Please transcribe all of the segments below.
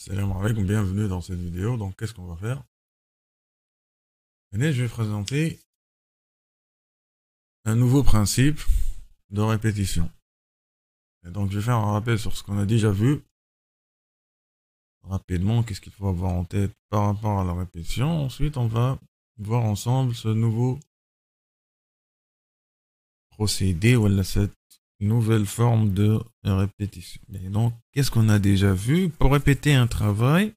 Salam alaikum, bienvenue dans cette vidéo. Donc, qu'est-ce qu'on va faire je vais présenter un nouveau principe de répétition. Et donc, je vais faire un rappel sur ce qu'on a déjà vu. Rapidement, qu'est-ce qu'il faut avoir en tête par rapport à la répétition. Ensuite, on va voir ensemble ce nouveau procédé ou cette nouvelle forme de répétition. Et donc, qu'est-ce qu'on a déjà vu Pour répéter un travail,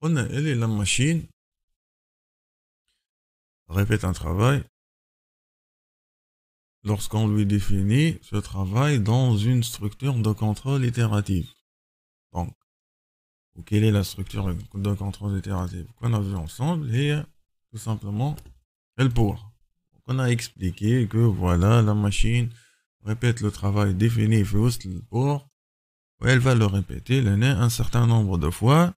on a elle est la machine répète un travail lorsqu'on lui définit ce travail dans une structure de contrôle itérative. Donc, quelle est la structure de contrôle itérative qu'on a vu ensemble et tout simplement elle pour. on a expliqué que voilà la machine répète le travail défini pour, elle va le répéter l'année un certain nombre de fois,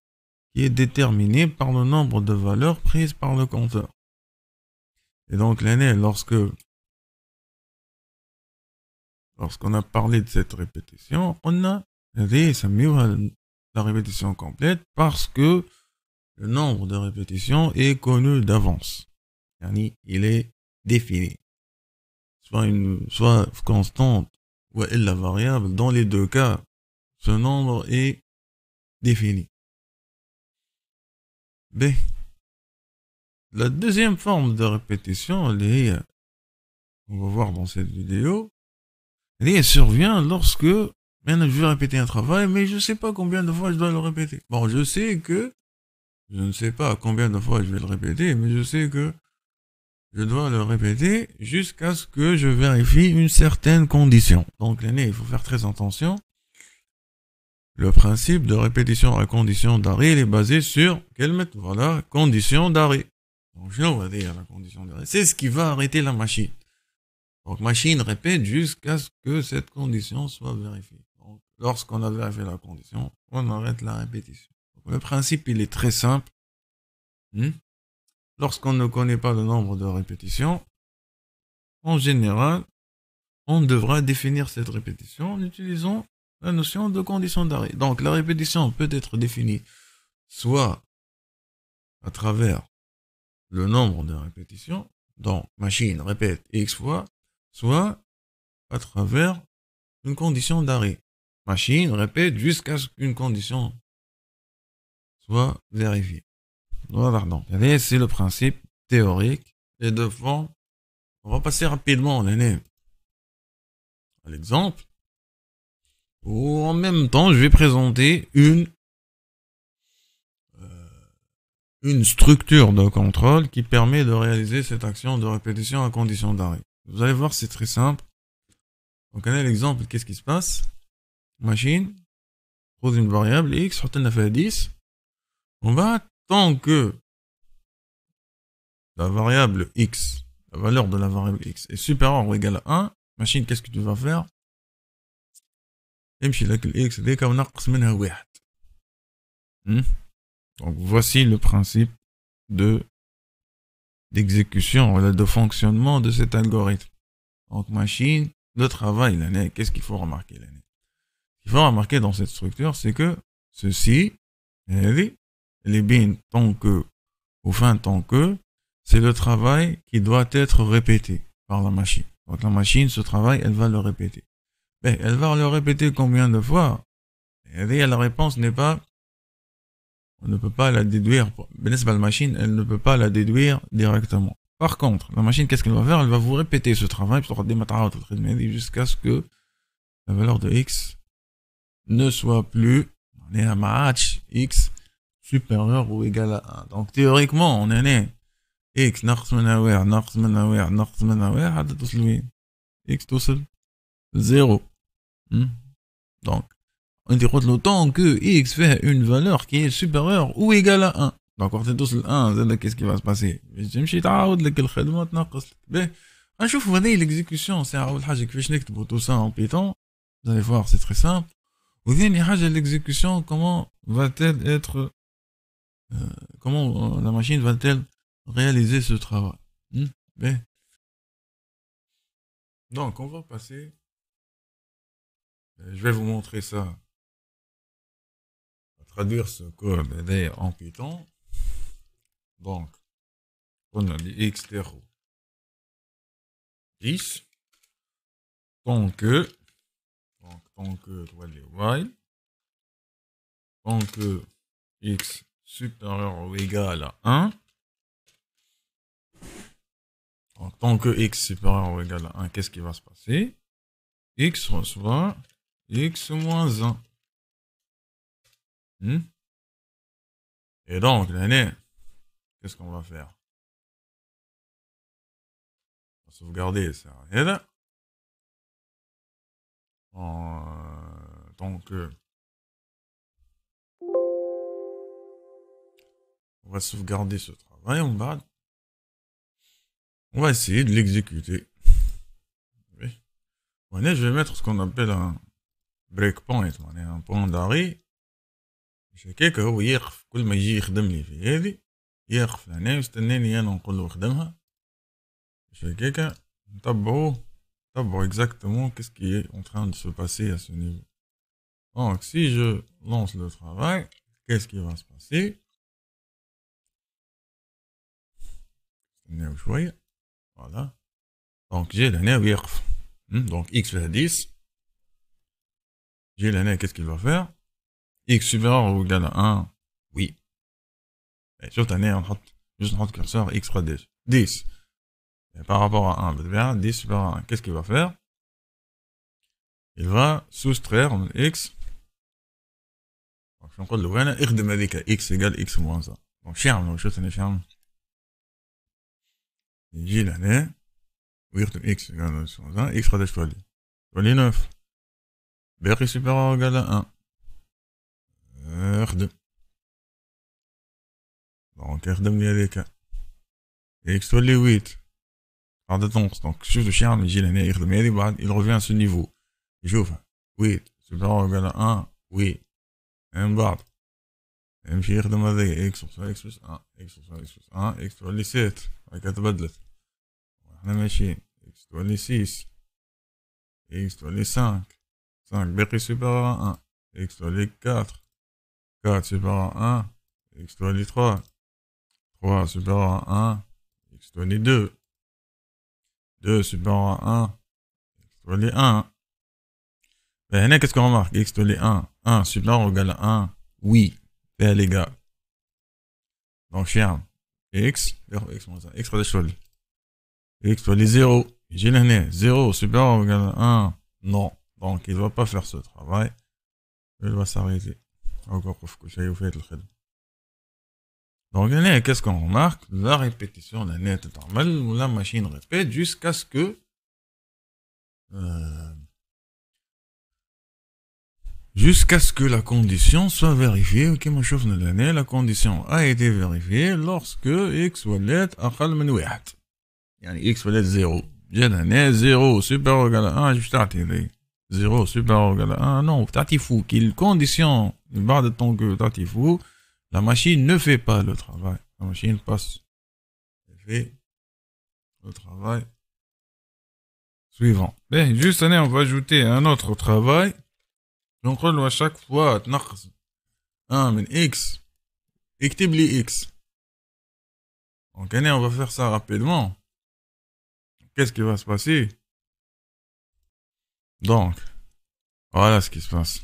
qui est déterminé par le nombre de valeurs prises par le compteur. Et donc l'année, lorsque lorsqu'on a parlé de cette répétition, on a dit la répétition complète parce que le nombre de répétitions est connu d'avance. Il est défini soit, une, soit constante ou la variable, dans les deux cas, ce nombre est défini. B. La deuxième forme de répétition, est, on va voir dans cette vidéo, elle, survient lorsque, maintenant je vais répéter un travail, mais je ne sais pas combien de fois je dois le répéter. Bon, je sais que, je ne sais pas combien de fois je vais le répéter, mais je sais que je dois le répéter jusqu'à ce que je vérifie une certaine condition. Donc l'année, il faut faire très attention. Le principe de répétition à condition d'arrêt, il est basé sur quelle Voilà, condition d'arrêt. Donc je dire la condition d'arrêt. C'est ce qui va arrêter la machine. Donc machine répète jusqu'à ce que cette condition soit vérifiée. Donc lorsqu'on a vérifié la condition, on arrête la répétition. le principe, il est très simple. Hmm? Lorsqu'on ne connaît pas le nombre de répétitions, en général, on devra définir cette répétition en utilisant la notion de condition d'arrêt. Donc la répétition peut être définie soit à travers le nombre de répétitions, donc machine répète x fois, soit à travers une condition d'arrêt. Machine répète jusqu'à ce qu'une condition soit vérifiée donc, C'est le principe théorique. Et de fond, on va passer rapidement à l'exemple. Ou en même temps, je vais présenter une euh, une structure de contrôle qui permet de réaliser cette action de répétition à condition d'arrêt. Vous allez voir, c'est très simple. Donc, on a l'exemple, qu'est-ce qui se passe Machine, pose une variable x, on fait 10. On va tant que la variable x, la valeur de la variable x est supérieure ou égale à 1, machine, qu'est-ce que tu vas faire hmm? Donc voici le principe de d'exécution, de fonctionnement de cet algorithme. Donc machine, le travail, l'année, qu'est-ce qu'il faut remarquer l'année Ce qu'il faut remarquer dans cette structure, c'est que ceci, les bines tant que, ou fin tant que, c'est le travail qui doit être répété par la machine. Donc la machine, ce travail, elle va le répéter. Mais elle va le répéter combien de fois Et la réponse n'est pas, on ne peut pas la déduire. la machine, elle ne peut pas la déduire directement. Par contre, la machine, qu'est-ce qu'elle va faire Elle va vous répéter ce travail jusqu'à ce que la valeur de x ne soit plus, on est à match x supérieur ou égal à 1. Donc théoriquement, on est né. X, Narsmanawer, Narsmanawer, Narsmanawer, à Tosluwi. X tout seul. 0. Hmm. Donc, on dit le temps que X fait une valeur qui est supérieure ou égale à 1. Donc, c'est tout le 1, qu'est-ce qui va se passer Je vais me ah, vous dire l'exécution, c'est un peu que je vais tout ça en Python. Vous allez voir, c'est très simple. Vous allez voir l'exécution, comment va-t-elle être. Euh, comment euh, la machine va-t-elle réaliser ce travail hmm? ben. Donc, on va passer. Euh, je vais vous montrer ça. traduire ce code en Python. Donc, on a dit x0 10. Tant que. tant que, Tant que x supérieur ou égal à 1, en tant que x supérieur ou égal à 1, qu'est-ce qui va se passer x reçoit x moins 1. Hmm? Et donc, l'année, qu'est-ce qu'on va faire On va sauvegarder ça. tant que On va sauvegarder ce travail en bas. On va essayer de l'exécuter. Je vais mettre ce qu'on appelle un breakpoint un point d'arrêt. Je vais voir que je vais faire. Je vais voir ce que je vais faire. Je vais que je vais faire. Je vais voir exactement ce qui est en train de se passer à ce niveau. Donc, si je lance le travail, qu'est-ce qui va se passer Donc, j'ai l'année, oui. Hmm? Donc, x va à 10. J'ai l'année, qu'est-ce qu'il va faire x supérieur ou égal à 1 Oui. Et sur cette année, on va juste mettre le curseur, x va 10. 10. Par rapport à 1, 10 supérieur à 1, qu'est-ce qu'il va faire Il va soustraire x. Je suis encore de l'ouvrir, il de dire que x égale x moins 1. Donc, ferme, je suis en ferme. J'ai l'année. Hein? Oui, X, hein? X, X, X, X, X, X, X, X, X, 1. R2. Donc r avec X toile 8. donc, donc, je le charme j'ai l'année Il revient à ce niveau. J'ouvre. 8. ou égal à 1. Oui. Un Mfir demandait x sur 1, x sur 1, x sur 1, x sur 1, x sur 7, avec 4 budgets. On va m'aider. X sur 6. X 25 5. 5. supérieur à 1. X sur 4. 4 supérieur à 1. X sur 3. 3 supérieur à 1. X sur 2. 2 supérieur à 1. X sur 1. Il là, qu'est-ce qu'on remarque? X sur 1. 1 supérieur ou égal à 1. Oui. Eh Donc ferme X, X, X, X, X, X, les 0. J'ai l'année. 0, super, 1. Non. Donc il va pas faire ce travail. Il va s'arrêter. Encore j'aille au fait le trade. Donc l'année, qu'est-ce qu'on remarque La répétition, l'année est normale. La machine répète jusqu'à ce que... Euh, jusqu'à ce que la condition soit vérifiée. Ok, ma chauffe l'année, la condition a été vérifiée lorsque x à akhal min wahd. Yani x wallet 0. J'ai 0 super, égal à 1, juste t'ai 0 super égal à 1, non, t'as fou. Qu'il condition, barre de temps que t'as fou, la machine ne fait pas le travail. La machine passe. Elle fait le travail suivant. Ben, juste là, on va ajouter un autre travail. Donc, on X. les X. Donc, on va faire ça rapidement qu'est-ce qui va se passer donc voilà ce qui se passe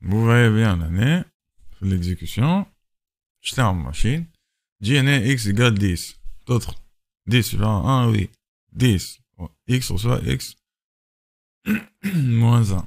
vous voyez bien l'année l'exécution je en machine GNA x égale 10 d'autres 10 sur 1 oui 10 x reçoit x moins 1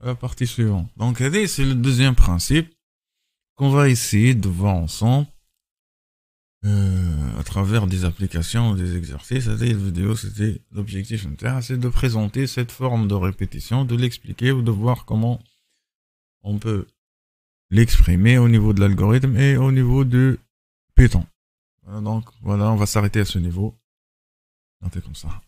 la partie suivante. Donc, c'est le deuxième principe qu'on va essayer de voir ensemble euh, à travers des applications des exercices. C'était une vidéo, c'était l'objectif c'est de présenter cette forme de répétition, de l'expliquer ou de voir comment on peut l'exprimer au niveau de l'algorithme et au niveau du Python. Donc voilà, on va s'arrêter à ce niveau. comme ça.